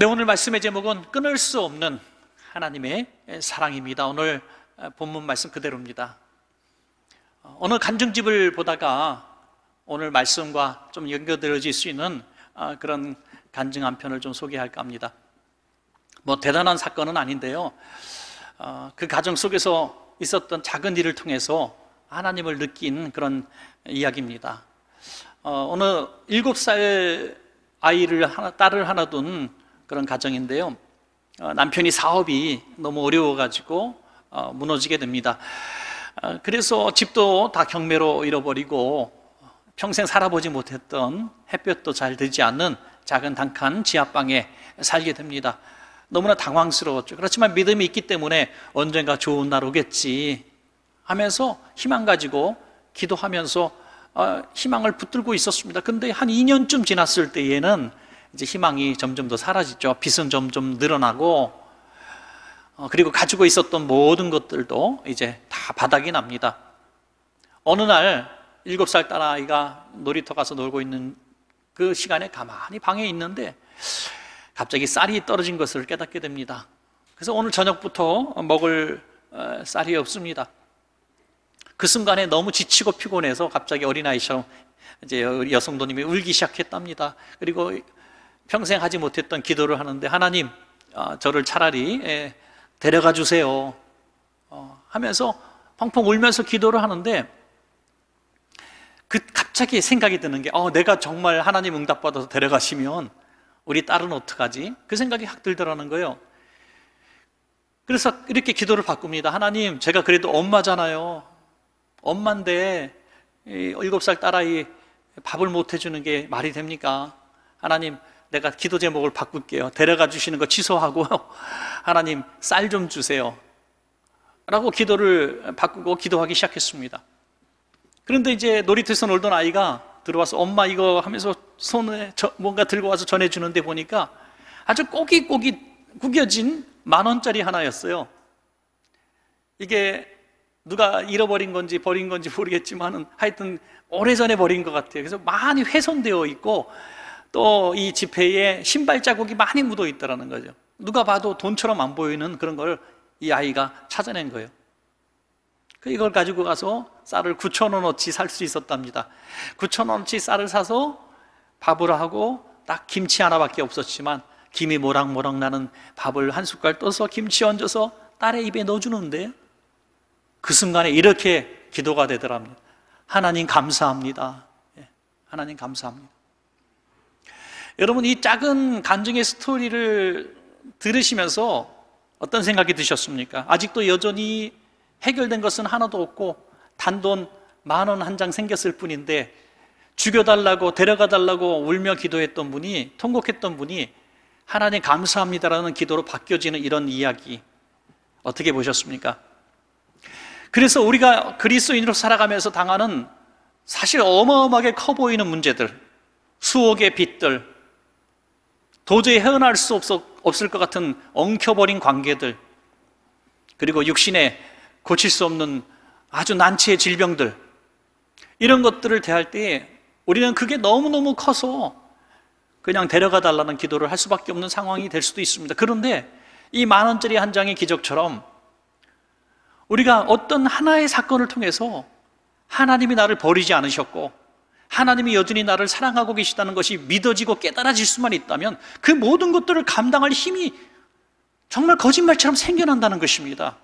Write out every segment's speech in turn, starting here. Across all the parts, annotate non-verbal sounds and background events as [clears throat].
네, 오늘 말씀의 제목은 끊을 수 없는 하나님의 사랑입니다. 오늘 본문 말씀 그대로입니다. 어느 간증집을 보다가 오늘 말씀과 좀 연결되어질 수 있는 아, 그런 간증 한 편을 좀 소개할까 합니다. 뭐 대단한 사건은 아닌데요. 어, 그 가정 속에서 있었던 작은 일을 통해서 하나님을 느낀 그런 이야기입니다. 어, 어느 일곱 살 아이를 하나, 딸을 하나 둔 그런 가정인데요. 어, 남편이 사업이 너무 어려워가지고 어, 무너지게 됩니다. 어, 그래서 집도 다 경매로 잃어버리고 평생 살아보지 못했던 햇볕도 잘되지 않는 작은 단칸 지하방에 살게 됩니다. 너무나 당황스러웠죠. 그렇지만 믿음이 있기 때문에 언젠가 좋은 날 오겠지 하면서 희망 가지고 기도하면서 희망을 붙들고 있었습니다. 근데 한 2년쯤 지났을 때에는 이제 희망이 점점 더 사라지죠. 빚은 점점 늘어나고 어, 그리고 가지고 있었던 모든 것들도 이제 다 바닥이 납니다. 어느 날 일곱 살 딸아이가 놀이터 가서 놀고 있는 그 시간에 가만히 방에 있는데 갑자기 쌀이 떨어진 것을 깨닫게 됩니다. 그래서 오늘 저녁부터 먹을 어, 쌀이 없습니다. 그 순간에 너무 지치고 피곤해서 갑자기 어린아이처럼 이제 여성도님이 울기 시작했답니다. 그리고 평생 하지 못했던 기도를 하는데 하나님 어, 저를 차라리 예, 데려가 주세요 어, 하면서 펑펑 울면서 기도를 하는데 그 갑자기 생각이 드는 게 어, 내가 정말 하나님 응답받아서 데려가시면 우리 딸은 어떡하지? 그 생각이 확 들더라는 거예요 그래서 이렇게 기도를 바꿉니다 하나님 제가 그래도 엄마잖아요 엄마인데 7살 딸아이 밥을 못 해주는 게 말이 됩니까? 하나님 내가 기도 제목을 바꿀게요. 데려가 주시는 거 취소하고 [laughs] 하나님 쌀 좀 주세요. 라고 기도를 바꾸고 기도하기 시작했습니다. 그런데 이제 놀이터에서 놀던 아이가 들어와서 엄마 이거 하면서 손에 뭔가 들고 와서 전해주는데 보니까 아주 꼬깃꼬깃 구겨진 만 원짜리 하나였어요. 이게 누가 잃어버린 건지 버린 건지 모르겠지만 하여튼 오래전에 버린 것 같아요. 그래서 많이 훼손되어 있고 또이 지폐에 신발 자국이 많이 묻어 있다라는 거죠. 누가 봐도 돈처럼 안 보이는 그런 걸 이 아이가 찾아낸 거예요. 그 이걸 가지고 가서 쌀을 9천 원어치 살 수 있었답니다. 9천 원어치 쌀을 사서 밥을 하고 딱 김치 하나밖에 없었지만 김이 모락모락 나는 밥을 한 숟갈 떠서 김치 얹어서 딸의 입에 넣어주는데 그 순간에 이렇게 기도가 되더랍니다. 하나님 감사합니다. 예, 하나님 감사합니다. 여러분 이 작은 간증의 스토리를 들으시면서 어떤 생각이 드셨습니까? 아직도 여전히 해결된 것은 하나도 없고 단돈 만 원 한 장 생겼을 뿐인데 죽여달라고 데려가달라고 울며 기도했던 분이 통곡했던 분이 하나님 감사합니다라는 기도로 바뀌어지는 이런 이야기 어떻게 보셨습니까? 그래서 우리가 그리스인으로 살아가면서 당하는 사실 어마어마하게 커 보이는 문제들, 수억의 빚들, 도저히 헤어날 수 없어, 없을 것 같은 엉켜버린 관계들, 그리고 육신에 고칠 수 없는 아주 난치의 질병들, 이런 것들을 대할 때 우리는 그게 너무너무 커서 그냥 데려가 달라는 기도를 할 수밖에 없는 상황이 될 수도 있습니다. 그런데 이 만원짜리 한 장의 기적처럼 우리가 어떤 하나의 사건을 통해서 하나님이 나를 버리지 않으셨고 하나님이 여전히 나를 사랑하고 계시다는 것이 믿어지고 깨달아질 수만 있다면 그 모든 것들을 감당할 힘이 정말 거짓말처럼 생겨난다는 것입니다.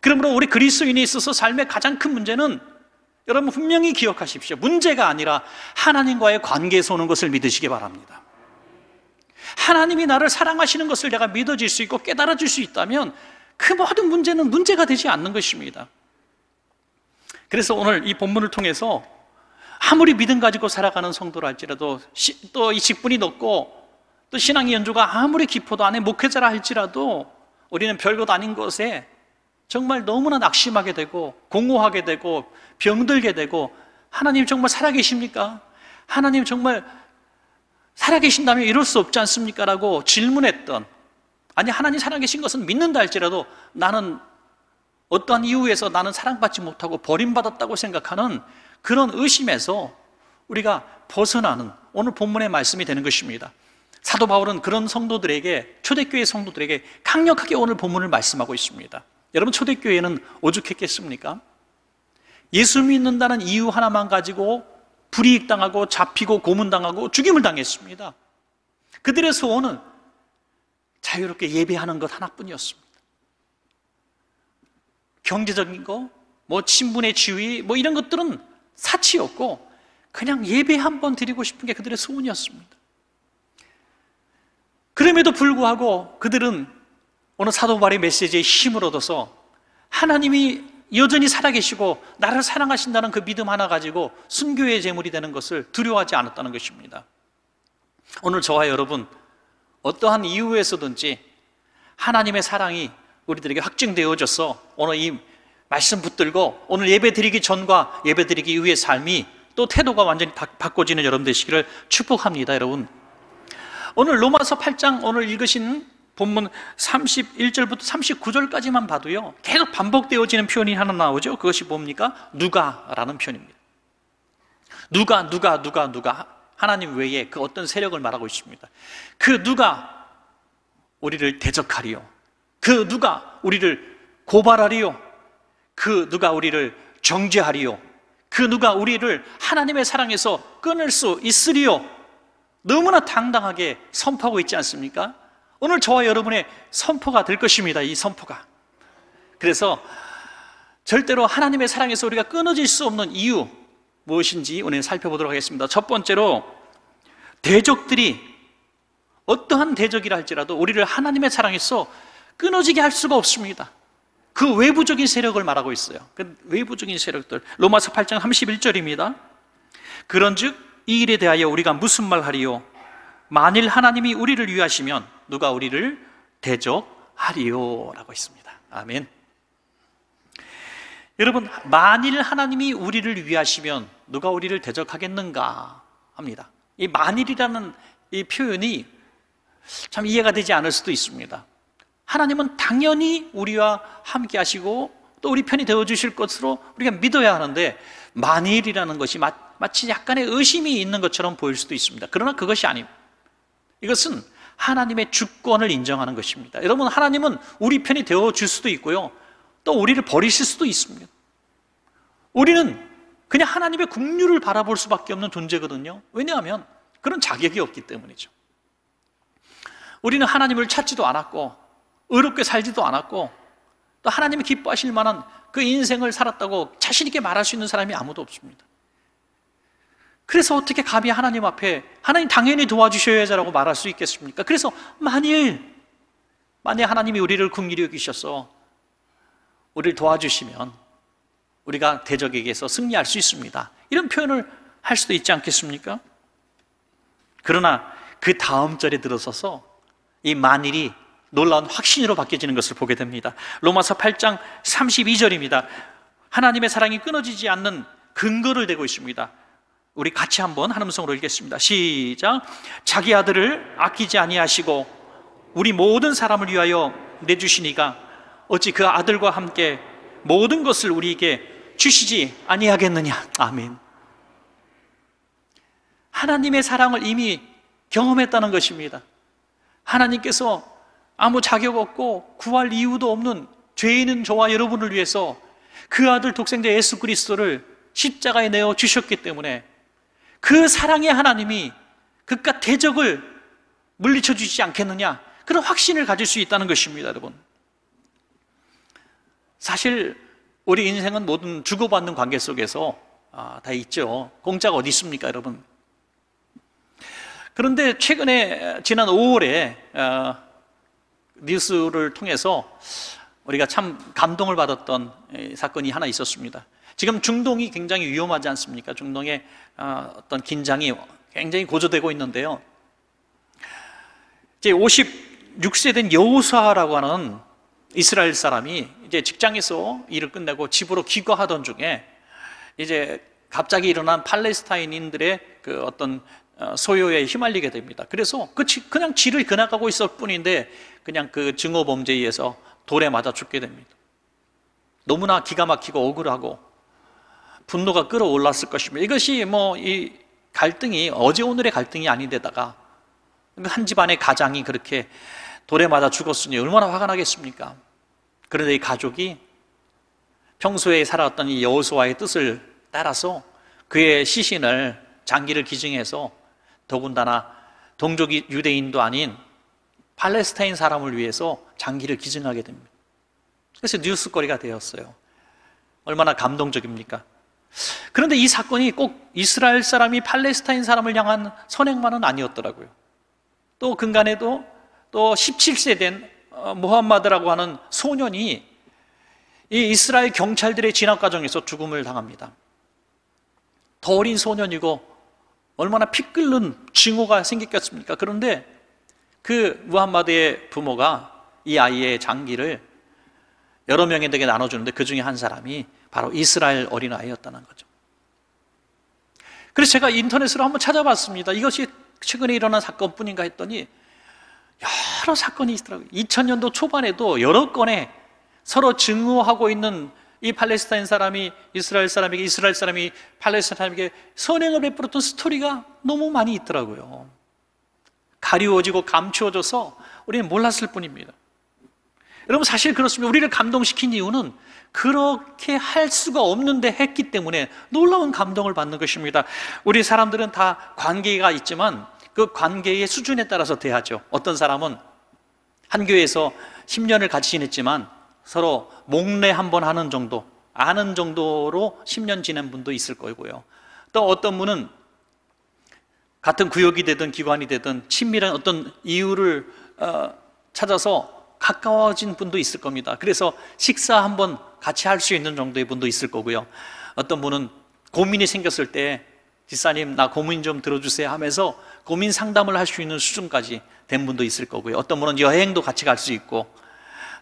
그러므로 우리 그리스인에 있어서 삶의 가장 큰 문제는 여러분 분명히 기억하십시오. 문제가 아니라 하나님과의 관계에서 오는 것을 믿으시기 바랍니다. 하나님이 나를 사랑하시는 것을 내가 믿어질 수 있고 깨달아질 수 있다면 그 모든 문제는 문제가 되지 않는 것입니다. 그래서 오늘 이 본문을 통해서 아무리 믿음 가지고 살아가는 성도할지라도또 이 직분이 높고 또 신앙의 연주가 아무리 깊어도 안에 목회자라 할지라도 우리는 별것 아닌 것에 정말 너무나 낙심하게 되고 공허하게 되고 병들게 되고 하나님 정말 살아계십니까? 하나님 정말 살아계신다면 이럴 수 없지 않습니까? 라고 질문했던 아니 하나님 살아계신 것은 믿는다 할지라도 나는 어떠한 이유에서 나는 사랑받지 못하고 버림받았다고 생각하는 그런 의심에서 우리가 벗어나는 오늘 본문의 말씀이 되는 것입니다. 사도 바울은 그런 성도들에게 초대교회 성도들에게 강력하게 오늘 본문을 말씀하고 있습니다. 여러분 초대교회는 오죽했겠습니까? 예수 믿는다는 이유 하나만 가지고 불이익 당하고 잡히고 고문당하고 죽임을 당했습니다. 그들의 소원은 자유롭게 예배하는 것 하나뿐이었습니다. 경제적인 거, 뭐 친분의 지위, 뭐 이런 것들은 사치였고 그냥 예배 한번 드리고 싶은 게 그들의 소원이었습니다. 그럼에도 불구하고 그들은 오늘 사도 바의 메시지에 힘을 얻어서 하나님이 여전히 살아계시고 나를 사랑하신다는 그 믿음 하나 가지고 순교의 제물이 되는 것을 두려워하지 않았다는 것입니다. 오늘 저와 여러분 어떠한 이유에서든지 하나님의 사랑이 우리들에게 확증되어져서 오늘 이 말씀 붙들고 오늘 예배 드리기 전과 예배 드리기 이후의 삶이 또 태도가 완전히 바, 바꿔지는 여러분 되시기를 축복합니다, 여러분. 오늘 로마서 8장 오늘 읽으신 본문 31절부터 39절까지만 봐도요. 계속 반복되어지는 표현이 하나 나오죠. 그것이 뭡니까? 누가라는 표현입니다. 누가 누가 누가 누가 하나님 외에 그 어떤 세력을 말하고 있습니다. 그 누가 우리를 대적하리요. 그 누가 우리를 고발하리요. 그 누가 우리를 정죄하리요? 그 누가 우리를 하나님의 사랑에서 끊을 수 있으리요? 너무나 당당하게 선포하고 있지 않습니까? 오늘 저와 여러분의 선포가 될 것입니다. 이 선포가. 그래서 절대로 하나님의 사랑에서 우리가 끊어질 수 없는 이유 무엇인지 오늘 살펴보도록 하겠습니다. 첫 번째로 대적들이 어떠한 대적이라 할지라도 우리를 하나님의 사랑에서 끊어지게 할 수가 없습니다. 그 외부적인 세력을 말하고 있어요. 그 외부적인 세력들. 로마서 8장 31절입니다. 그런 즉, 이 일에 대하여 우리가 무슨 말 하리요? 만일 하나님이 우리를 위하시면 누가 우리를 대적하리요? 라고 있습니다. 아멘. 여러분, 만일 하나님이 우리를 위하시면 누가 우리를 대적하겠는가 합니다. 이 만일이라는 이 표현이 참 이해가 되지 않을 수도 있습니다. 하나님은 당연히 우리와 함께 하시고 또 우리 편이 되어 주실 것으로 우리가 믿어야 하는데 만일이라는 것이 마치 약간의 의심이 있는 것처럼 보일 수도 있습니다. 그러나 그것이 아닙니다. 이것은 하나님의 주권을 인정하는 것입니다. 여러분 하나님은 우리 편이 되어 줄 수도 있고요. 또 우리를 버리실 수도 있습니다. 우리는 그냥 하나님의 국류를 바라볼 수밖에 없는 존재거든요. 왜냐하면 그런 자격이 없기 때문이죠. 우리는 하나님을 찾지도 않았고 의롭게 살지도 않았고 또 하나님이 기뻐하실 만한 그 인생을 살았다고 자신 있게 말할 수 있는 사람이 아무도 없습니다. 그래서 어떻게 감히 하나님 앞에 하나님 당연히 도와주셔야지라고 말할 수 있겠습니까? 그래서 만일 만일 하나님이 우리를 긍휼히 여기셔서 우리를 도와주시면 우리가 대적에게서 승리할 수 있습니다. 이런 표현을 할 수도 있지 않겠습니까? 그러나 그 다음 절에 들어서서 이 만일이 놀라운 확신으로 바뀌어지는 것을 보게 됩니다. 로마서 8장 32절입니다. 하나님의 사랑이 끊어지지 않는 근거를 대고 있습니다. 우리 같이 한번 한음성으로 읽겠습니다. 시작. 자기 아들을 아끼지 아니하시고 우리 모든 사람을 위하여 내주시니가 어찌 그 아들과 함께 모든 것을 우리에게 주시지 아니하겠느냐. 아멘. 하나님의 사랑을 이미 경험했다는 것입니다. 하나님께서 아무 자격 없고 구할 이유도 없는 죄인은 저와 여러분을 위해서 그 아들 독생자 예수 그리스도를 십자가에 내어 주셨기 때문에 그 사랑의 하나님이 그깟 대적을 물리쳐 주시지 않겠느냐 그런 확신을 가질 수 있다는 것입니다 여러분 사실 우리 인생은 모든 주고받는 관계 속에서 아, 다 있죠 공짜가 어디 있습니까 여러분 그런데 최근에 지난 5월에 아, 뉴스를 통해서 우리가 참 감동을 받았던 사건이 하나 있었습니다. 지금 중동이 굉장히 위험하지 않습니까? 중동의 어, 어떤 긴장이 굉장히 고조되고 있는데요. 이제 56세 된 여우사라고 하는 이스라엘 사람이 이제 직장에서 일을 끝내고 집으로 귀가하던 중에 이제 갑자기 일어난 팔레스타인인들의 그 어떤 어, 소요에 휘말리게 됩니다. 그래서 그 그냥 지를 그나가고 있을 뿐인데 그냥 그 증오 범죄에 의해서 돌에 맞아 죽게 됩니다. 너무나 기가 막히고 억울하고 분노가 끌어올랐을 것입니다. 이것이 뭐 이 갈등이 어제 오늘의 갈등이 아닌데다가 한 집안의 가장이 그렇게 돌에 맞아 죽었으니 얼마나 화가 나겠습니까? 그런데 이 가족이 평소에 살아왔던 이 여호수아의 뜻을 따라서 그의 시신을 장기를 기증해서 더군다나 동족 유대인도 아닌 팔레스타인 사람을 위해서 장기를 기증하게 됩니다. 그래서 뉴스거리가 되었어요. 얼마나 감동적입니까? 그런데 이 사건이 꼭 이스라엘 사람이 팔레스타인 사람을 향한 선행만은 아니었더라고요. 또 근간에도 또 17세 된 모함마드라고 어, 하는 소년이 이 이스라엘 경찰들의 진압 과정에서 죽음을 당합니다. 더 어린 소년이고 얼마나 피 끓는 증오가 생겼겠습니까? 그런데 그 무함마드의 부모가 이 아이의 장기를 여러 명에게 나눠주는데 그 중에 한 사람이 바로 이스라엘 어린아이였다는 거죠. 그래서 제가 인터넷으로 한번 찾아봤습니다. 이것이 최근에 일어난 사건뿐인가 했더니 여러 사건이 있더라고요. 2000년도 초반에도 여러 건에 서로 증오하고 있는 이 팔레스타인 사람이 이스라엘 사람에게 이스라엘 사람이 팔레스타인 사람에게 선행을 베풀었던 스토리가 너무 많이 있더라고요. 가리워지고 감추어져서 우리는 몰랐을 뿐입니다. 여러분 사실 그렇습니다. 우리를 감동시킨 이유는 그렇게 할 수가 없는데 했기 때문에 놀라운 감동을 받는 것입니다. 우리 사람들은 다 관계가 있지만 그 관계의 수준에 따라서 대하죠. 어떤 사람은 한 교회에서 10년을 같이 지냈지만 서로 목례 한번 하는 정도, 아는 정도로 10년 지낸 분도 있을 거고요. 또 어떤 분은 같은 구역이 되든 기관이 되든 친밀한 어떤 이유를 어, 찾아서 가까워진 분도 있을 겁니다. 그래서 식사 한번 같이 할 수 있는 정도의 분도 있을 거고요. 어떤 분은 고민이 생겼을 때 집사님 나 고민 좀 들어주세요 하면서 고민 상담을 할 수 있는 수준까지 된 분도 있을 거고요. 어떤 분은 여행도 같이 갈 수 있고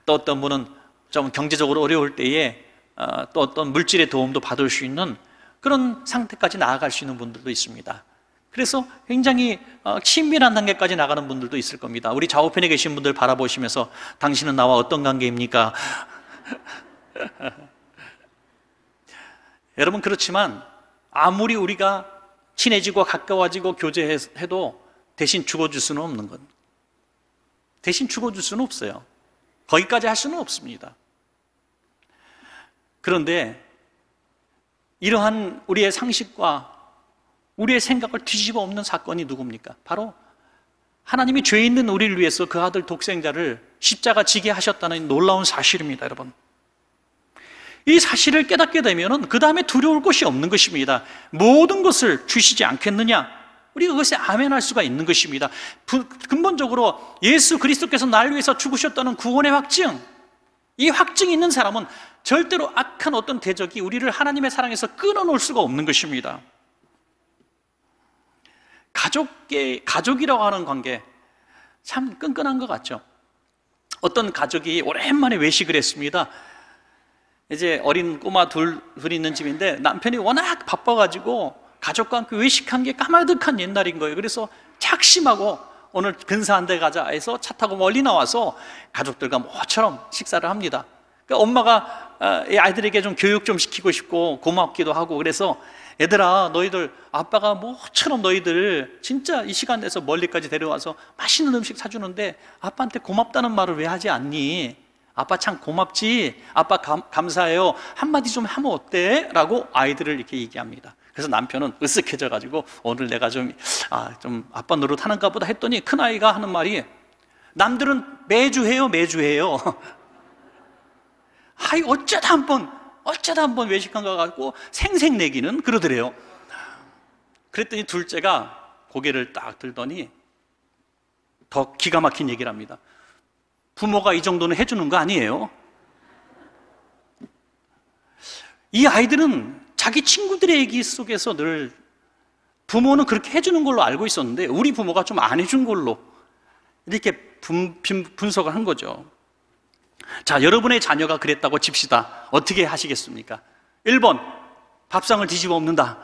또 어떤 분은 좀 경제적으로 어려울 때에 어, 또 어떤 물질의 도움도 받을 수 있는 그런 상태까지 나아갈 수 있는 분들도 있습니다. 그래서 굉장히 어, 친밀한 단계까지 나가는 분들도 있을 겁니다. 우리 좌우편에 계신 분들 바라보시면서 당신은 나와 어떤 관계입니까? [laughs] 여러분 그렇지만 아무리 우리가 친해지고 가까워지고 교제해도 대신 죽어줄 수는 없는 건 대신 죽어줄 수는 없어요. 거기까지 할 수는 없습니다. 그런데 이러한 우리의 상식과 우리의 생각을 뒤집어 엎는 사건이 누굽니까? 바로 하나님이 죄 있는 우리를 위해서 그 아들 독생자를 십자가 지게 하셨다는 놀라운 사실입니다, 여러분. 이 사실을 깨닫게 되면 그 다음에 두려울 것이 없는 것입니다. 모든 것을 주시지 않겠느냐? 우리가 그것에 아멘할 수가 있는 것입니다. 근본적으로 예수 그리스도께서 날 위해서 죽으셨다는 구원의 확증, 이 확증이 있는 사람은 절대로 악한 어떤 대적이 우리를 하나님의 사랑에서 끊어놓을 수가 없는 것입니다. 가족계, 가족이라고 하는 관계 참 끈끈한 것 같죠. 어떤 가족이 오랜만에 외식을 했습니다. 이제 어린 꼬마 둘, 둘 있는 집인데 남편이 워낙 바빠가지고 가족과 함께 외식한 게 까마득한 옛날인 거예요. 그래서 착심하고 오늘 근사한 데 가자 해서 차 타고 멀리 나와서 가족들과 모처럼 식사를 합니다. 그러니까 엄마가 아, 아이들에게 좀 교육 좀 시키고 싶고 고맙기도 하고 그래서 얘들아, 너희들 아빠가 뭐처럼 너희들 진짜 이 시간에서 멀리까지 데려와서 맛있는 음식 사주는데 아빠한테 고맙다는 말을 왜 하지 않니? 아빠 참 고맙지? 아빠 감, 감사해요. 한마디 좀 하면 어때? 라고 아이들을 이렇게 얘기합니다. 그래서 남편은 으쓱해져가지고 오늘 내가 좀, 아, 좀 아빠 노릇 하는가 보다 했더니 큰아이가 하는 말이 남들은 매주 해요, 매주 해요. 아이, [laughs] 어쩌다 한번 어쩌다 한 번 외식한가같고 생색내기는 그러더래요. 그랬더니 둘째가 고개를 딱 들더니 더 기가 막힌 얘기를 합니다. 부모가 이 정도는 해주는 거 아니에요? 이 아이들은 자기 친구들의 얘기 속에서 늘 부모는 그렇게 해주는 걸로 알고 있었는데 우리 부모가 좀 안 해준 걸로 이렇게 분, 분석을 한 거죠. 자, 여러분의 자녀가 그랬다고 칩시다. 어떻게 하시겠습니까? 1번, 밥상을 뒤집어 엎는다.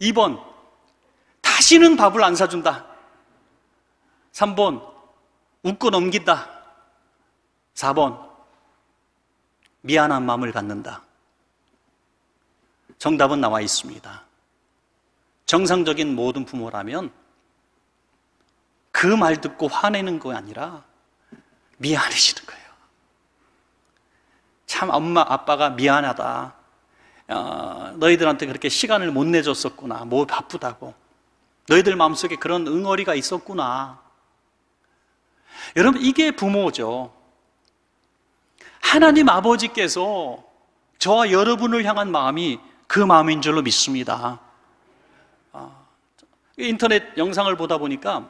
2번, [laughs] 다시는 밥을 안 사준다. 3번, 웃고 넘긴다. 4번, 미안한 마음을 갖는다. 정답은 나와 있습니다. 정상적인 모든 부모라면 그 말 듣고 화내는 거 아니라 미안해지는 거예요. 참 엄마 아빠가 미안하다. 어, 너희들한테 그렇게 시간을 못 내줬었구나. 뭐 바쁘다고. 너희들 마음속에 그런 응어리가 있었구나. 여러분 이게 부모죠. 하나님 아버지께서 저와 여러분을 향한 마음이 그 마음인 줄로 믿습니다. 어, 인터넷 영상을 보다 보니까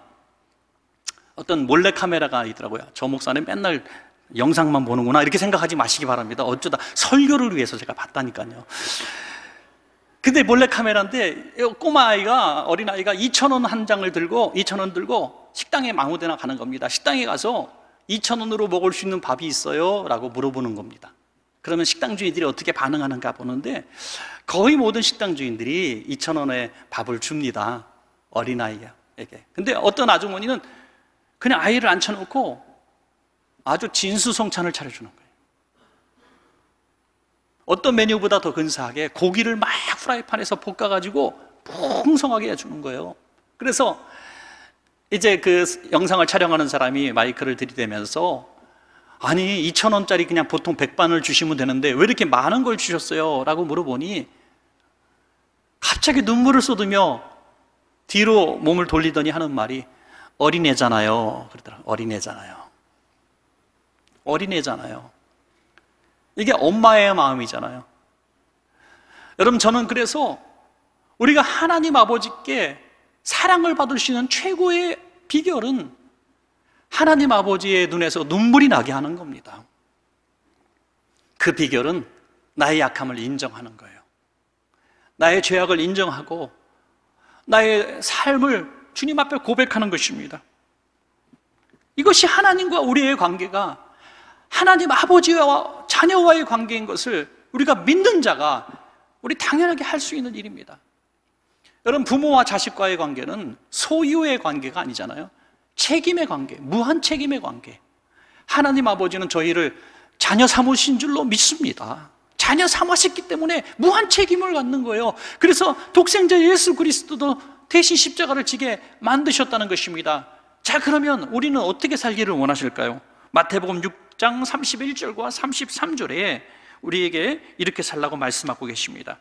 어떤 몰래카메라가 있더라고요. 저 목사는 맨날 영상만 보는구나. 이렇게 생각하지 마시기 바랍니다. 어쩌다 설교를 위해서 제가 봤다니까요. 근데 몰래카메라인데 꼬마아이가 어린아이가 2 0 0 0원한 장을 들고 2 0 0 0원 들고 식당에 망우대나 가는 겁니다. 식당에 가서 2 0 0 0원으로 먹을 수 있는 밥이 있어요? 라고 물어보는 겁니다. 그러면 식당 주인들이 어떻게 반응하는가 보는데 거의 모든 식당 주인들이 2 0 0 0원에 밥을 줍니다. 어린아이에게. 근데 어떤 아주머니는 그냥 아이를 앉혀놓고 아주 진수성찬을 차려주는 거예요. 어떤 메뉴보다 더 근사하게 고기를 막 프라이팬에서 볶아가지고 풍성하게 해주는 거예요. 그래서 이제 그 영상을 촬영하는 사람이 마이크를 들이대면서 아니 2천원짜리 그냥 보통 백반을 주시면 되는데 왜 이렇게 많은 걸 주셨어요? 라고 물어보니 갑자기 눈물을 쏟으며 뒤로 몸을 돌리더니 하는 말이 어린애잖아요. 그러더라. 어린애잖아요. 어린애잖아요. 이게 엄마의 마음이잖아요. 여러분, 저는 그래서 우리가 하나님 아버지께 사랑을 받을 수 있는 최고의 비결은 하나님 아버지의 눈에서 눈물이 나게 하는 겁니다. 그 비결은 나의 약함을 인정하는 거예요. 나의 죄악을 인정하고 나의 삶을 주님 앞에 고백하는 것입니다. 이것이 하나님과 우리의 관계가 하나님 아버지와 자녀와의 관계인 것을 우리가 믿는 자가 우리 당연하게 할 수 있는 일입니다. 여러분, 부모와 자식과의 관계는 소유의 관계가 아니잖아요. 책임의 관계, 무한 책임의 관계. 하나님 아버지는 저희를 자녀 삼으신 줄로 믿습니다. 자녀 삼으셨기 때문에 무한 책임을 갖는 거예요. 그래서 독생자 예수 그리스도도 대신 십자가를 지게 만드셨다는 것입니다. 자, 그러면 우리는 어떻게 살기를 원하실까요? 마태복음 6장 31절과 33절에 우리에게 이렇게 살라고 말씀하고 계십니다.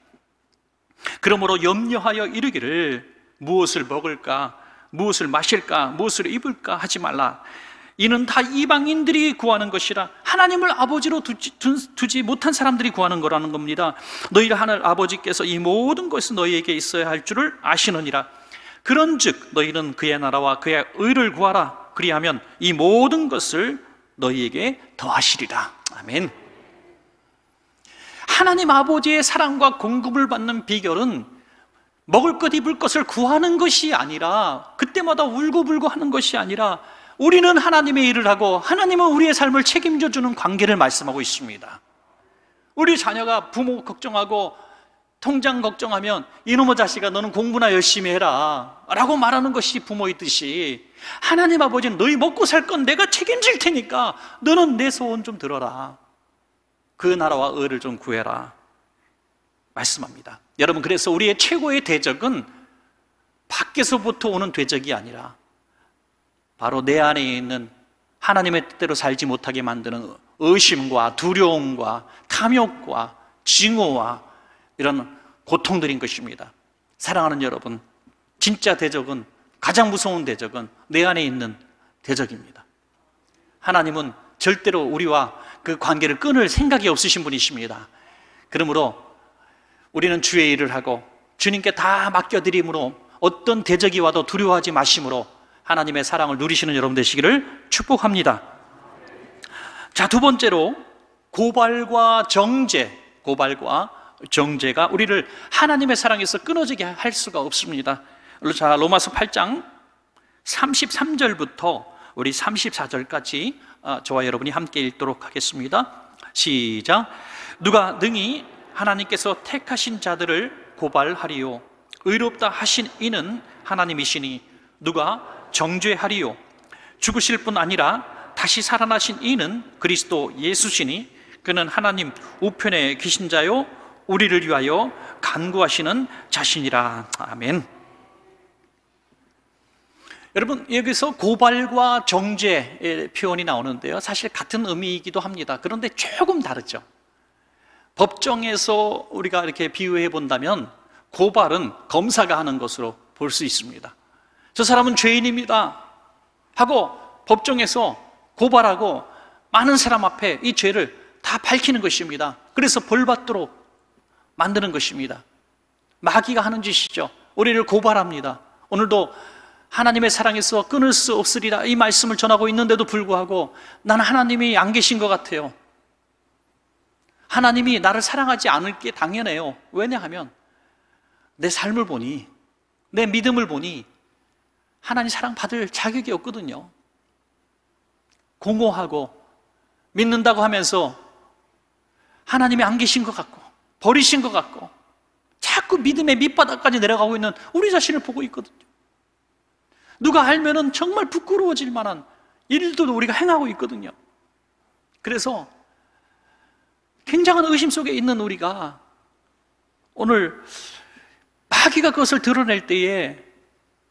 그러므로 염려하여 이르기를 무엇을 먹을까, 무엇을 마실까, 무엇을 입을까 하지 말라. 이는 다 이방인들이 구하는 것이라 하나님을 아버지로 두지, 두지, 못한 사람들이 구하는 거라는 겁니다 너희 를 하늘 아버지께서 이 모든 것을 너희에게 있어야 할 줄을 아시느니라 그런즉 너희는 그의 나라와 그의 의를 구하라 그리하면 이 모든 것을 너희에게 더하시리라 아멘 하나님 아버지의 사랑과 공급을 받는 비결은 먹을 것 입을 것을 구하는 것이 아니라 그때마다 울고불고 하는 것이 아니라 우리는 하나님의 일을 하고 하나님은 우리의 삶을 책임져 주는 관계를 말씀하고 있습니다. 우리 자녀가 부모 걱정하고 통장 걱정하면 이놈의 자식아 너는 공부나 열심히 해라 라고 말하는 것이 부모의 뜻이 하나님 아버지는 너희 먹고 살 건 내가 책임질 테니까 너는 내 소원 좀 들어라 그 나라와 의를 좀 구해라 말씀합니다 여러분 그래서 우리의 최고의 대적은 밖에서부터 오는 대적이 아니라 바로 내 안에 있는 하나님의 뜻대로 살지 못하게 만드는 의심과 두려움과 탐욕과 증오와 이런 고통들인 것입니다. 사랑하는 여러분, 진짜 대적은 가장 무서운 대적은 내 안에 있는 대적입니다. 하나님은 절대로 우리와 그 관계를 끊을 생각이 없으신 분이십니다. 그러므로 우리는 주의 일을 하고 주님께 다 맡겨드림으로 어떤 대적이 와도 두려워하지 마심으로 하나님의 사랑을 누리시는 여러분 되시기를 축복합니다. 자, 두 번째로 고발과 정죄, 고발과 정죄가 우리를 하나님의 사랑에서 끊어지게 할 수가 없습니다. 자, 로마서 8장 33절부터 우리 34절까지 아, 저와 여러분이 함께 읽도록 하겠습니다. 시작. 누가 능히 하나님께서 택하신 자들을 고발하리요. 의롭다 하신 이는 하나님이시니 누가 정죄하리요. 죽으실 뿐 아니라 다시 살아나신 이는 그리스도 예수시니 그는 하나님 우편에 계신 자요 우리를 위하여 간구하시는 자신이라. 아멘. 여러분 여기서 고발과 정죄의 표현이 나오는데요. 사실 같은 의미이기도 합니다. 그런데 조금 다르죠. 법정에서 우리가 이렇게 비유해 본다면 고발은 검사가 하는 것으로 볼 수 있습니다. 저 사람은 죄인입니다. 하고 법정에서 고발하고 많은 사람 앞에 이 죄를 다 밝히는 것입니다. 그래서 벌 받도록 만드는 것입니다. 마귀가 하는 짓이죠. 우리를 고발합니다. 오늘도 하나님의 사랑에서 끊을 수 없으리라 이 말씀을 전하고 있는데도 불구하고 나는 하나님이 안 계신 것 같아요. 하나님이 나를 사랑하지 않을 게 당연해요. 왜냐하면 내 삶을 보니, 내 믿음을 보니 하나님 사랑받을 자격이 없거든요. 공허하고 믿는다고 하면서 하나님이 안 계신 것 같고 버리신 것 같고 자꾸 믿음의 밑바닥까지 내려가고 있는 우리 자신을 보고 있거든요. 누가 알면은 정말 부끄러워질 만한 일도 우리가 행하고 있거든요. 그래서 굉장한 의심 속에 있는 우리가 오늘 마귀가 그것을 드러낼 때에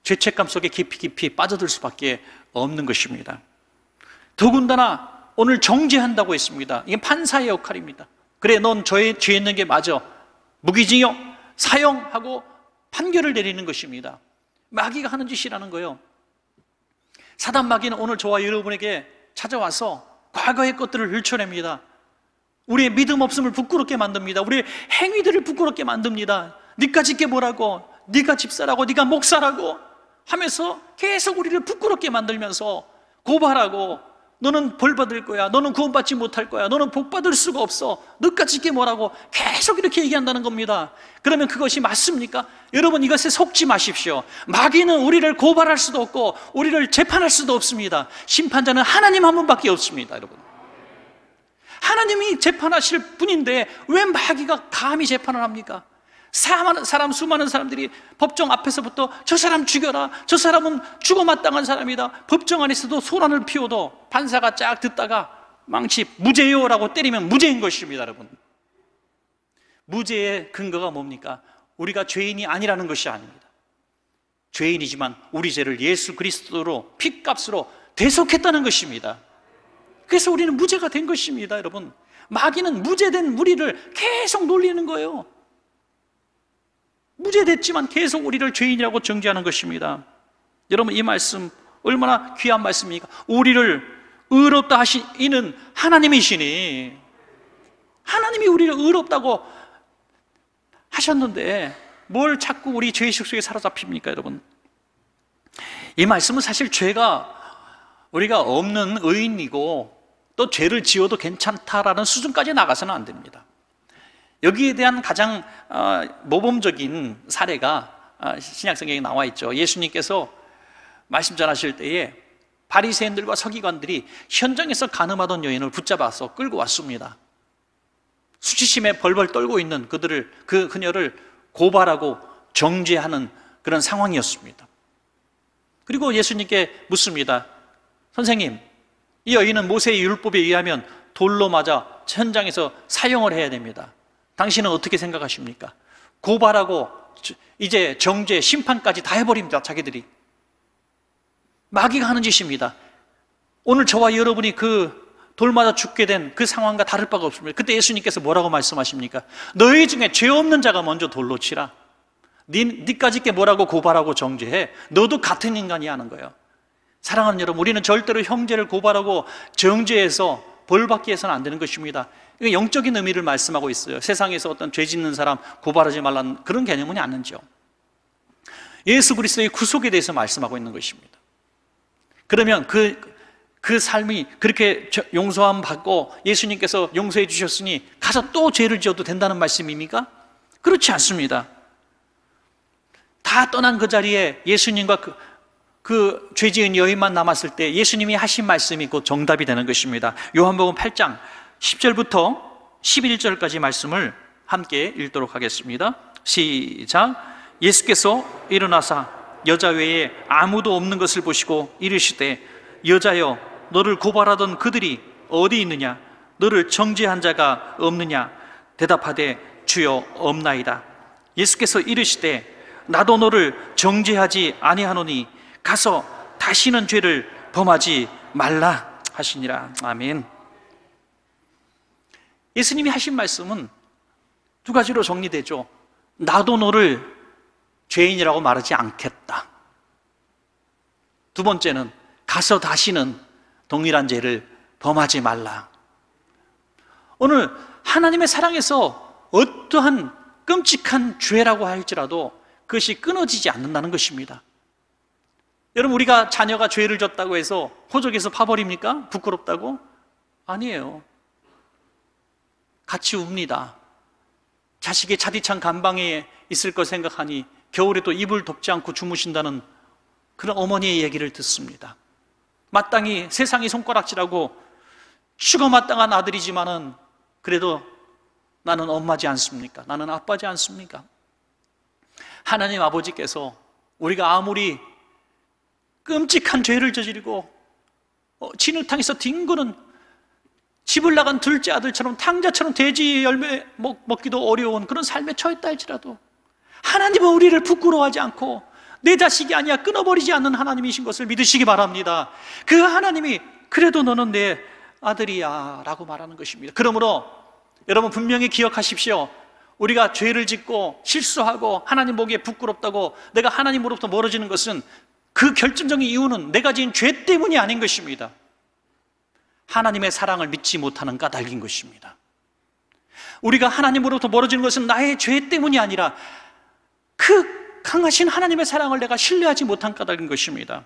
죄책감 속에 깊이 깊이 빠져들 수밖에 없는 것입니다. 더군다나 오늘 정죄한다고 했습니다. 이게 판사의 역할입니다. 그래, 넌 저의 죄 있는 게 맞아. 무기징역, 사형하고 판결을 내리는 것입니다. 마귀가 하는 짓이라는 거예요. 사단 마귀는 오늘 저와 여러분에게 찾아와서 과거의 것들을 흘쳐냅니다. 우리의 믿음 없음을 부끄럽게 만듭니다. 우리의 행위들을 부끄럽게 만듭니다. 네가 짓게 뭐라고? 네가 집사라고? 네가 목사라고? 하면서 계속 우리를 부끄럽게 만들면서 고발하고 너는 벌 받을 거야. 너는 구원받지 못할 거야. 너는 복 받을 수가 없어. 너까지 이게 뭐라고 계속 이렇게 얘기한다는 겁니다. 그러면 그것이 맞습니까? 여러분 이것에 속지 마십시오. 마귀는 우리를 고발할 수도 없고 우리를 재판할 수도 없습니다. 심판자는 하나님 한 분밖에 없습니다, 여러분. 하나님이 재판하실 분인데 왜 마귀가 감히 재판을 합니까? 사람 수많은 사람들이 법정 앞에서부터 저 사람 죽여라 저 사람은 죽어마땅한 사람이다 법정 안에서도 소란을 피워도 판사가 쫙 듣다가 망치 무죄요라고 때리면 무죄인 것입니다 여러분 무죄의 근거가 뭡니까? 우리가 죄인이 아니라는 것이 아닙니다 죄인이지만 우리 죄를 예수 그리스도로 핏값으로 대속했다는 것입니다 그래서 우리는 무죄가 된 것입니다 여러분 마귀는 무죄된 우리를 계속 놀리는 거예요 무죄됐지만 계속 우리를 죄인이라고 정죄하는 것입니다. 여러분 이 말씀 얼마나 귀한 말씀입니까? 우리를 의롭다 하신 이는 하나님이시니 하나님이 우리를 의롭다고 하셨는데 뭘 자꾸 우리 죄의식 속에 사로잡힙니까 여러분? 이 말씀은 사실 죄가 우리가 없는 의인이고 또 죄를 지어도 괜찮다라는 수준까지 나가서는 안 됩니다. 여기에 대한 가장 어, 모범적인 사례가 어, 신약성경에 나와 있죠. 예수님께서 말씀 전하실 때에 바리새인들과 서기관들이 현장에서 가늠하던 여인을 붙잡아서 끌고 왔습니다. 수치심에 벌벌 떨고 있는 그들을 그 그녀를 고발하고 정죄하는 그런 상황이었습니다. 그리고 예수님께 묻습니다. 선생님, 이 여인은 모세의 율법에 의하면 돌로 맞아 현장에서 사형을 해야 됩니다. 당신은 어떻게 생각하십니까? 고발하고 이제 정죄, 심판까지 다 해버립니다. 자기들이. 마귀가 하는 짓입니다. 오늘 저와 여러분이 그 돌마다 죽게 된 그 상황과 다를 바가 없습니다. 그때 예수님께서 뭐라고 말씀하십니까? 너희 중에 죄 없는 자가 먼저 돌로 치라. 니, 까지게 뭐라고 고발하고 정죄해. 너도 같은 인간이 하는 거예요. 사랑하는 여러분, 우리는 절대로 형제를 고발하고 정죄해서 벌 받기 해서는 안 되는 것입니다. 이거 영적인 의미를 말씀하고 있어요. 세상에서 어떤 죄 짓는 사람 고발하지 말라는 그런 개념은 아닌지요. 예수 그리스도의 구속에 대해서 말씀하고 있는 것입니다. 그러면 그, 그 삶이 그렇게 용서함 받고 예수님께서 용서해 주셨으니 가서 또 죄를 지어도 된다는 말씀입니까? 그렇지 않습니다. 다 떠난 그 자리에 예수님과 그, 그 죄지은 여인만 남았을 때 예수님이 하신 말씀이 곧 정답이 되는 것입니다. 요한복음 8장 10절부터 11절까지 말씀을 함께 읽도록 하겠습니다. 시작. 예수께서 일어나사 여자 외에 아무도 없는 것을 보시고 이르시되 여자여 너를 고발하던 그들이 어디 있느냐 너를 정죄한 자가 없느냐 대답하되 주여 없나이다. 예수께서 이르시되 나도 너를 정죄하지 아니하노니 가서 다시는 죄를 범하지 말라 하시니라. 아멘. 예수님이 하신 말씀은 두 가지로 정리되죠. 나도 너를 죄인이라고 말하지 않겠다. 두 번째는 가서 다시는 동일한 죄를 범하지 말라. 오늘 하나님의 사랑에서 어떠한 끔찍한 죄라고 할지라도 그것이 끊어지지 않는다는 것입니다. 여러분 우리가 자녀가 죄를 졌다고 해서 호적에서 파버립니까? 부끄럽다고? 아니에요. 같이 웁니다. 자식이 자디찬 간방에 있을 걸 생각하니 겨울에도 입을 덮지 않고 주무신다는 그런 어머니의 얘기를 듣습니다. 마땅히 세상이 손가락질하고 죽어 마땅한 아들이지만은 그래도 나는 엄마지 않습니까? 나는 아빠지 않습니까? 하나님 아버지께서 우리가 아무리 끔찍한 죄를 저지르고 어, 진흙탕에서 뒹구는 집을 나간 둘째 아들처럼 탕자처럼 돼지 열매 먹, 기도 어려운 그런 삶에 처했다 할지라도 하나님은 우리를 부끄러워하지 않고 내 자식이 아니야 끊어버리지 않는 하나님이신 것을 믿으시기 바랍니다. 그 하나님이 그래도 너는 내 아들이야 라고 말하는 것입니다. 그러므로 여러분 분명히 기억하십시오. 우리가 죄를 짓고 실수하고 하나님 보기에 부끄럽다고 내가 하나님으로부터 멀어지는 것은 그 결정적인 이유는 내가 지은 죄 때문이 아닌 것입니다. 하나님의 사랑을 믿지 못하는 까닭인 것입니다. 우리가 하나님으로부터 멀어지는 것은 나의 죄 때문이 아니라 그 강하신 하나님의 사랑을 내가 신뢰하지 못한 까닭인 것입니다.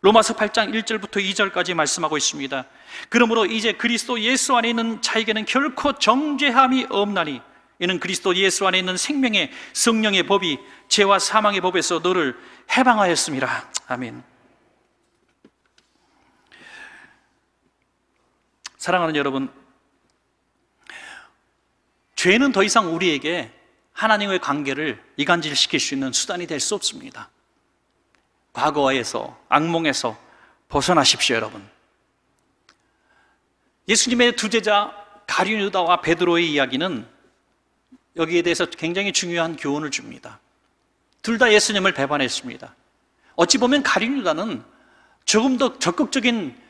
로마서 8장 1절부터 2절까지 말씀하고 있습니다. 그러므로 이제 그리스도 예수 안에 있는 자에게는 결코 정죄함이 없나니 이는 그리스도 예수 안에 있는 생명의 성령의 법이 죄와 사망의 법에서 너를 해방하였습니다. 아멘. 사랑하는 여러분, 죄는 더 이상 우리에게 하나님의 관계를 이간질시킬 수 있는 수단이 될 수 없습니다. 과거에서, 악몽에서 벗어나십시오, 여러분. 예수님의 두 제자 가룟 유다와 베드로의 이야기는 여기에 대해서 굉장히 중요한 교훈을 줍니다. 둘 다 예수님을 배반했습니다. 어찌 보면 가룟 유다는 조금 더 적극적인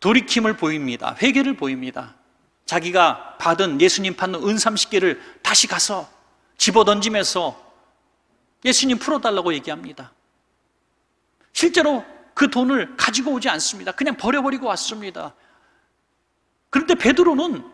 돌이킴을 보입니다. 회개를 보입니다. 자기가 받은 예수님 받는 은삼 십개를 다시 가서 집어 던지면서 예수님 풀어달라고 얘기합니다. 실제로 그 돈을 가지고 오지 않습니다. 그냥 버려버리고 왔습니다. 그런데 베드로는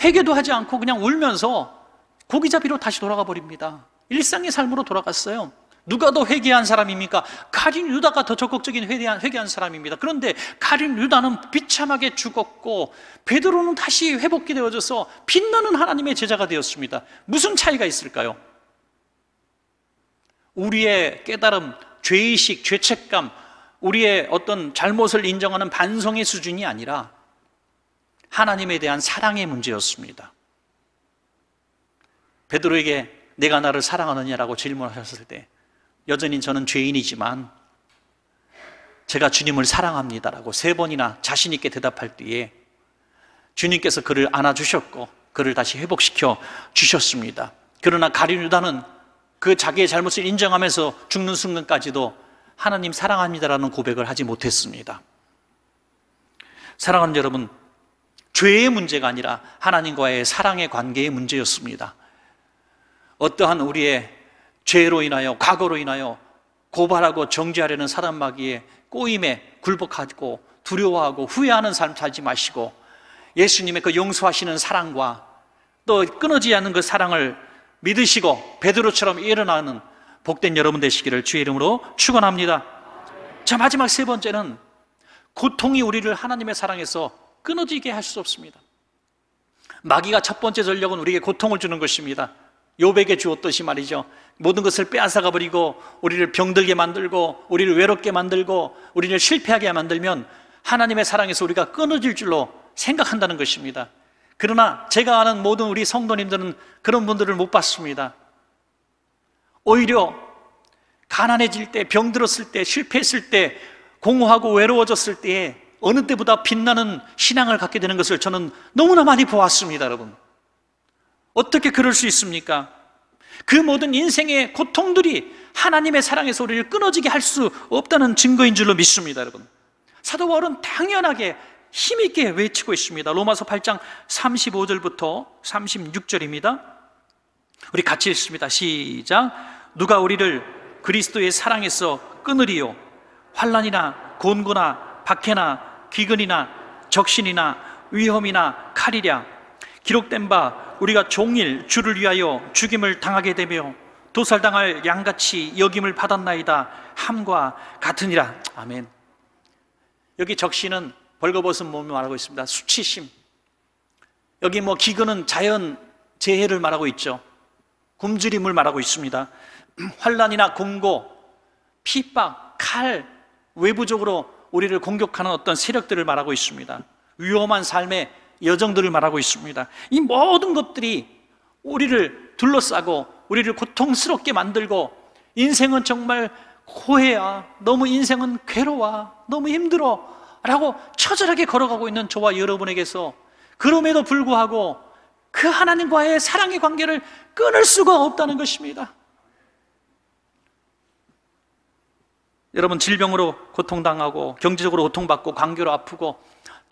회개도 하지 않고 그냥 울면서 고기잡이로 다시 돌아가 버립니다. 일상의 삶으로 돌아갔어요. 누가 더 회개한 사람입니까? 가룟 유다가 더 적극적인 회개한, 회개한 사람입니다. 그런데 가룟 유다는 비참하게 죽었고 베드로는 다시 회복이 되어져서 빛나는 하나님의 제자가 되었습니다. 무슨 차이가 있을까요? 우리의 깨달음, 죄의식, 죄책감, 우리의 어떤 잘못을 인정하는 반성의 수준이 아니라 하나님에 대한 사랑의 문제였습니다. 베드로에게 내가 나를 사랑하느냐라고 질문하셨을 때 여전히 저는 죄인이지만 제가 주님을 사랑합니다라고 세 번이나 자신 있게 대답할 뒤에 주님께서 그를 안아 주셨고 그를 다시 회복시켜 주셨습니다. 그러나 가룟유다는 그 자기의 잘못을 인정하면서 죽는 순간까지도 하나님 사랑합니다라는 고백을 하지 못했습니다. 사랑하는 여러분, 죄의 문제가 아니라 하나님과의 사랑의 관계의 문제였습니다. 어떠한 우리의 죄로 인하여 과거로 인하여 고발하고 정죄하려는 사람마귀의 꼬임에 굴복하고 두려워하고 후회하는 삶 살지 마시고 예수님의 그 용서하시는 사랑과 또 끊어지지 않는 그 사랑을 믿으시고 베드로처럼 일어나는 복된 여러분 되시기를 주의 이름으로 축원합니다. 자 마지막 세 번째는 고통이 우리를 하나님의 사랑에서 끊어지게 할 수 없습니다. 마귀가 첫 번째 전력은 우리에게 고통을 주는 것입니다. 요백에 주었듯이 말이죠. 모든 것을 빼앗아가 버리고 우리를 병들게 만들고 우리를 외롭게 만들고 우리를 실패하게 만들면 하나님의 사랑에서 우리가 끊어질 줄로 생각한다는 것입니다. 그러나 제가 아는 모든 우리 성도님들은 그런 분들을 못 봤습니다. 오히려 가난해질 때, 병들었을 때, 실패했을 때, 공허하고 외로워졌을 때에 어느 때보다 빛나는 신앙을 갖게 되는 것을 저는 너무나 많이 보았습니다, 여러분. 어떻게 그럴 수 있습니까? 그 모든 인생의 고통들이 하나님의 사랑에서 우리를 끊어지게 할 수 없다는 증거인 줄로 믿습니다, 여러분. 사도 바울은 당연하게 힘있게 외치고 있습니다. 로마서 8장 35절부터 36절입니다. 우리 같이 읽습니다. 시작. 누가 우리를 그리스도의 사랑에서 끊으리요? 환란이나 곤고나 박해나 기근이나 적신이나 위험이나 칼이랴 기록된 바 우리가 종일 주를 위하여 죽임을 당하게 되며 도살당할 양같이 여김을 받았나이다 함과 같으니라 아멘 여기 적시는 벌거벗은 몸을 말하고 있습니다 수치심 여기 뭐 기근은 자연 재해를 말하고 있죠 굶주림을 말하고 있습니다 [clears throat] 환란이나 공고, 핍박, 칼 외부적으로 우리를 공격하는 어떤 세력들을 말하고 있습니다 위험한 삶에 여정들을 말하고 있습니다. 이 모든 것들이 우리를 둘러싸고 우리를 고통스럽게 만들고 인생은 정말 고해야 너무 인생은 괴로워 너무 힘들어 라고 처절하게 걸어가고 있는 저와 여러분에게서 그럼에도 불구하고 그 하나님과의 사랑의 관계를 끊을 수가 없다는 것입니다. 여러분 질병으로 고통당하고 경제적으로 고통받고 관계로 아프고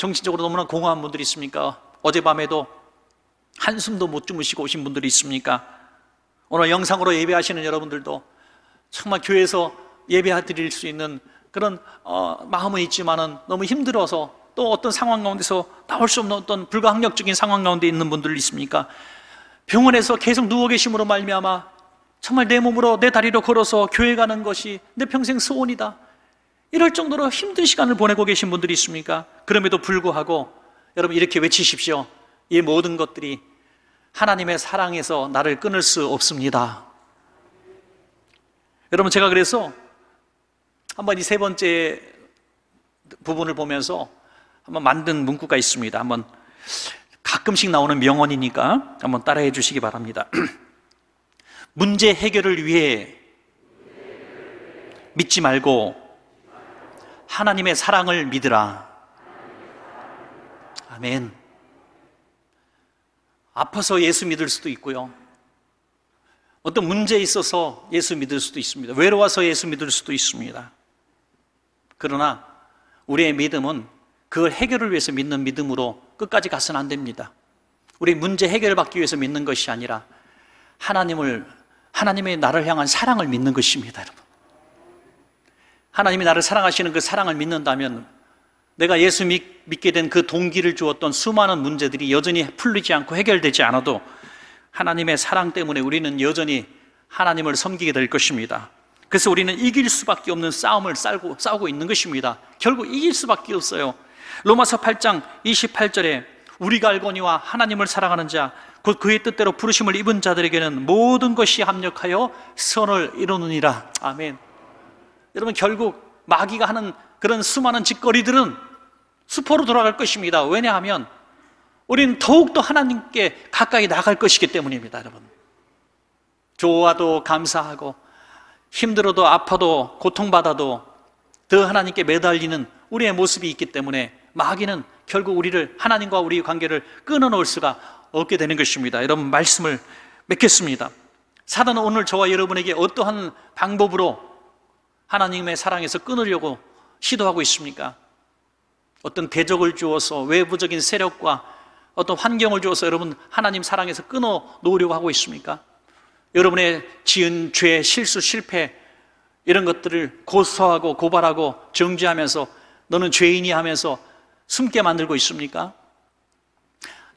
정신적으로 너무나 공허한 분들이 있습니까? 어젯밤에도 한숨도 못 주무시고 오신 분들이 있습니까? 오늘 영상으로 예배하시는 여러분들도 정말 교회에서 예배 드릴 수 있는 그런 어, 마음은 있지만은 너무 힘들어서 또 어떤 상황 가운데서 나올 수 없는 어떤 불가항력적인 상황 가운데 있는 분들 있습니까? 병원에서 계속 누워 계심으로 말미암아 정말 내 몸으로 내 다리로 걸어서 교회 가는 것이 내 평생 소원이다. 이럴 정도로 힘든 시간을 보내고 계신 분들이 있습니까? 그럼에도 불구하고 여러분 이렇게 외치십시오. 이 모든 것들이 하나님의 사랑에서 나를 끊을 수 없습니다. 여러분 제가 그래서 한번 이 세 번째 부분을 보면서 한번 만든 문구가 있습니다. 한번 가끔씩 나오는 명언이니까 한번 따라해 주시기 바랍니다. [clears throat] 문제 해결을 위해 믿지 말고 하나님의 사랑을 믿으라. 아멘. 아파서 예수 믿을 수도 있고요. 어떤 문제에 있어서 예수 믿을 수도 있습니다. 외로워서 예수 믿을 수도 있습니다. 그러나 우리의 믿음은 그 해결을 위해서 믿는 믿음으로 끝까지 가서는 안 됩니다. 우리 문제 해결을 받기 위해서 믿는 것이 아니라 하나님을 하나님의 나를 향한 사랑을 믿는 것입니다, 여러분. 하나님이 나를 사랑하시는 그 사랑을 믿는다면 내가 예수 믿, 믿게 된 그 동기를 주었던 수많은 문제들이 여전히 풀리지 않고 해결되지 않아도 하나님의 사랑 때문에 우리는 여전히 하나님을 섬기게 될 것입니다. 그래서 우리는 이길 수밖에 없는 싸움을 싸우고, 싸우고 있는 것입니다. 결국 이길 수밖에 없어요. 로마서 8장 28절에 우리가 알거니와 하나님을 사랑하는 자, 곧 그의 뜻대로 부르심을 입은 자들에게는 모든 것이 합력하여 선을 이루느니라. 아멘. 여러분 결국 마귀가 하는 그런 수많은 짓거리들은 수포로 돌아갈 것입니다. 왜냐하면 우리는 더욱더 하나님께 가까이 나갈 것이기 때문입니다, 여러분. 좋아도 감사하고 힘들어도 아파도 고통받아도 더 하나님께 매달리는 우리의 모습이 있기 때문에 마귀는 결국 우리를 하나님과 우리의 관계를 끊어놓을 수가 없게 되는 것입니다. 여러분 말씀을 맺겠습니다. 사단은 오늘 저와 여러분에게 어떠한 방법으로 하나님의 사랑에서 끊으려고 시도하고 있습니까? 어떤 대적을 주어서 외부적인 세력과 어떤 환경을 주어서 여러분 하나님 사랑에서 끊어 놓으려고 하고 있습니까? 여러분의 지은 죄, 실수, 실패 이런 것들을 고소하고 고발하고 정죄하면서 너는 죄인이 하면서 숨게 만들고 있습니까?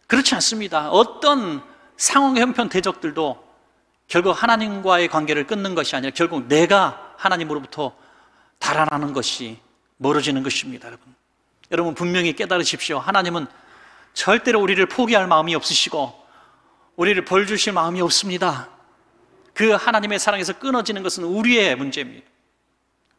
그렇지 않습니다. 어떤 상황 형편 대적들도 결국 하나님과의 관계를 끊는 것이 아니라 결국 내가 하나님으로부터 달아나는 것이 멀어지는 것입니다, 여러분. 여러분 분명히 깨달으십시오. 하나님은 절대로 우리를 포기할 마음이 없으시고 우리를 벌 주실 마음이 없습니다. 그 하나님의 사랑에서 끊어지는 것은 우리의 문제입니다.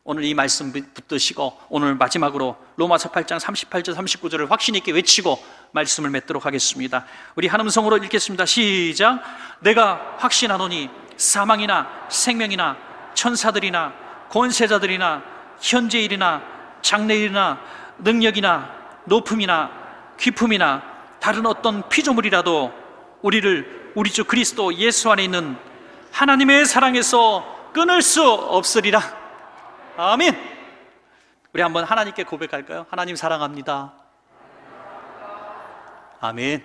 오늘 이 말씀 붙드시고 오늘 마지막으로 로마서 8장 38절 39절을 확신 있게 외치고 말씀을 맺도록 하겠습니다. 우리 한 음성으로 읽겠습니다. 시작. 내가 확신하노니 사망이나 생명이나 천사들이나 권세자들이나 현재일이나 장래일이나 능력이나 높음이나 귀품이나 다른 어떤 피조물이라도 우리를 우리 주 그리스도 예수 안에 있는 하나님의 사랑에서 끊을 수 없으리라. 아멘. 우리 한번 하나님께 고백할까요? 하나님 사랑합니다. 아멘.